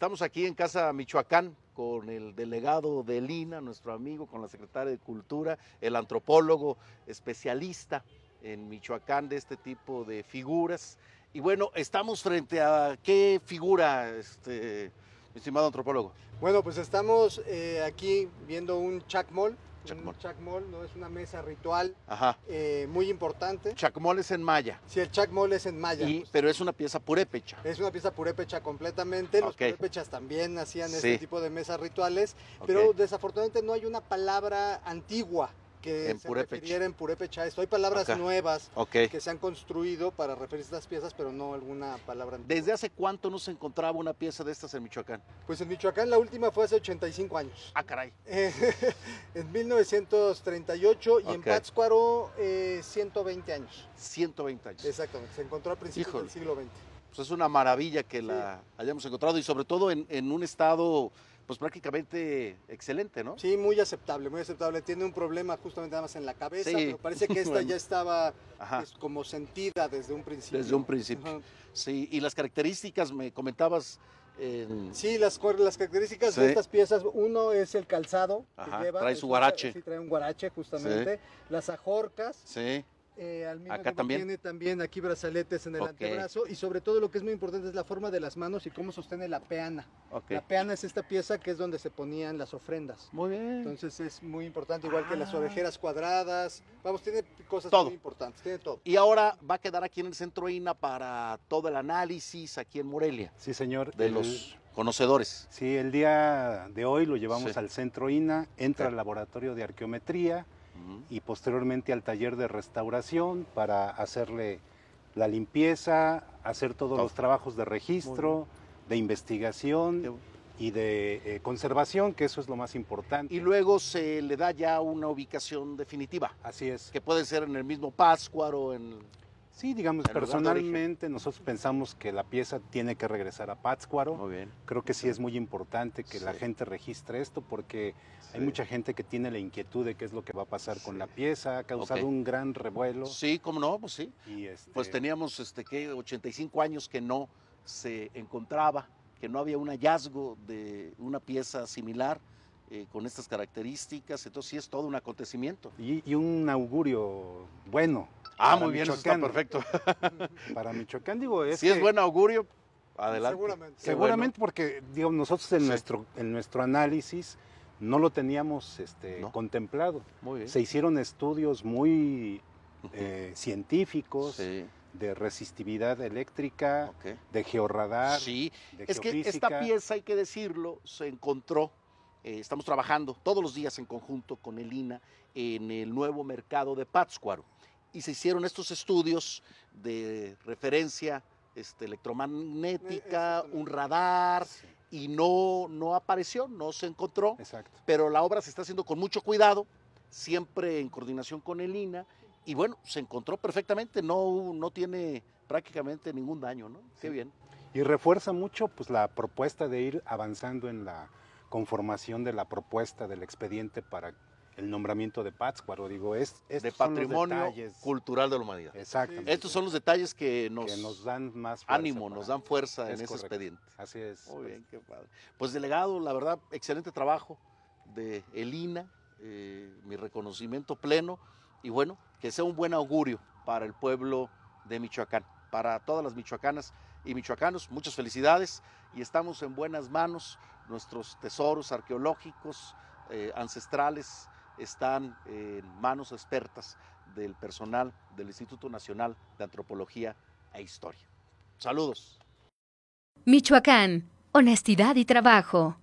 Estamos aquí en Casa Michoacán con el delegado de Lina, nuestro amigo, con la secretaria de Cultura, el antropólogo especialista en Michoacán de este tipo de figuras. Y bueno, estamos frente a qué figura, este, estimado antropólogo. Bueno, pues estamos eh, aquí viendo un chacmol, Chacmol. ¿no? Es una mesa ritual eh, muy importante. Chacmol es en maya. Si el chacmol es en maya. Pero es una pieza purépecha. Es una pieza purépecha completamente. Los purépechas también hacían este tipo de mesas rituales, pero desafortunadamente no hay una palabra antigua que en se en Purépecha. Esto hay palabras nuevas que se han construido para referirse a estas piezas, pero no alguna palabra. ¿Desde hace cuánto no se encontraba una pieza de estas en Michoacán? Pues en Michoacán la última fue hace 85 años. Ah, caray. en 1938 y en Pátzcuaro 120 eh, años. 120 años. Exactamente, se encontró a principios del siglo XX. Pues es una maravilla que la hayamos encontrado y sobre todo en un estado pues prácticamente excelente, ¿no? Sí, muy aceptable, muy aceptable. Tiene un problema justamente nada más en la cabeza, pero parece que esta ya estaba pues, como sentida desde un principio. Desde un principio. Sí, y las características, me comentabas. Sí, las, las características de estas piezas, uno es el calzado que lleva. Trae su guarache. Sí, trae un guarache justamente. Las ajorcas. Sí. Eh, acá también. tiene también aquí brazaletes en el antebrazo y sobre todo lo que es muy importante es la forma de las manos y cómo sostiene la peana. La peana es esta pieza que es donde se ponían las ofrendas. Muy bien. Entonces es muy importante, igual que las ah. orejeras cuadradas. Vamos, tiene cosas muy importantes, tiene todo. Y ahora va a quedar aquí en el centro INA para todo el análisis aquí en Morelia. Sí, señor. De los conocedores. Sí, el día de hoy lo llevamos al centro INA, entra al laboratorio de arqueometría y posteriormente al taller de restauración para hacerle la limpieza, hacer todos los trabajos de registro, de investigación y de eh, conservación, que eso es lo más importante. Y luego se le da ya una ubicación definitiva. Así es. Que puede ser en el mismo Páscuaro, en... Sí, digamos, personalmente nosotros pensamos que la pieza tiene que regresar a Pátzcuaro. Creo que sí es muy importante que la gente registre esto porque hay mucha gente que tiene la inquietud de qué es lo que va a pasar con la pieza. Ha causado un gran revuelo. Sí, cómo no, pues sí. Este, pues teníamos, este, 85 años que no se encontraba, que no había un hallazgo de una pieza similar. Eh, con estas características, entonces sí es todo un acontecimiento. y, y un augurio bueno, Ah, muy bien, está perfecto. para Michoacán, digo, es Si es buen augurio, adelante. Seguramente. Seguramente porque, digo, nosotros en, nuestro, en nuestro análisis no lo teníamos este, contemplado. Se hicieron estudios muy eh, científicos. de resistividad eléctrica, de georradar. Sí, de es que esta pieza, hay que decirlo, se encontró, eh, estamos trabajando todos los días en conjunto con el INA en el nuevo mercado de Pátzcuaro y se hicieron estos estudios de referencia este, electromagnética, un radar, y no, no apareció, no se encontró. Exacto. Pero la obra se está haciendo con mucho cuidado, siempre en coordinación con el INA, y bueno, se encontró perfectamente, no, no tiene prácticamente ningún daño, ¿no? Qué bien. Y refuerza mucho pues, la propuesta de ir avanzando en la conformación de la propuesta del expediente para el nombramiento de Pátzcuaro, digo, es de patrimonio cultural de la humanidad. Estos son los detalles que nos, dan más ánimo, nos dan fuerza en ese expediente. Así es. Muy pues bien, qué padre. Pues delegado, la verdad, excelente trabajo de Elina, eh, mi reconocimiento pleno y bueno, que sea un buen augurio para el pueblo de Michoacán, para todas las michoacanas y michoacanos. Muchas felicidades y estamos en buenas manos. Nuestros tesoros arqueológicos, eh, ancestrales, están en manos expertas del personal del Instituto Nacional de Antropología e Historia. Saludos. Michoacán, honestidad y trabajo.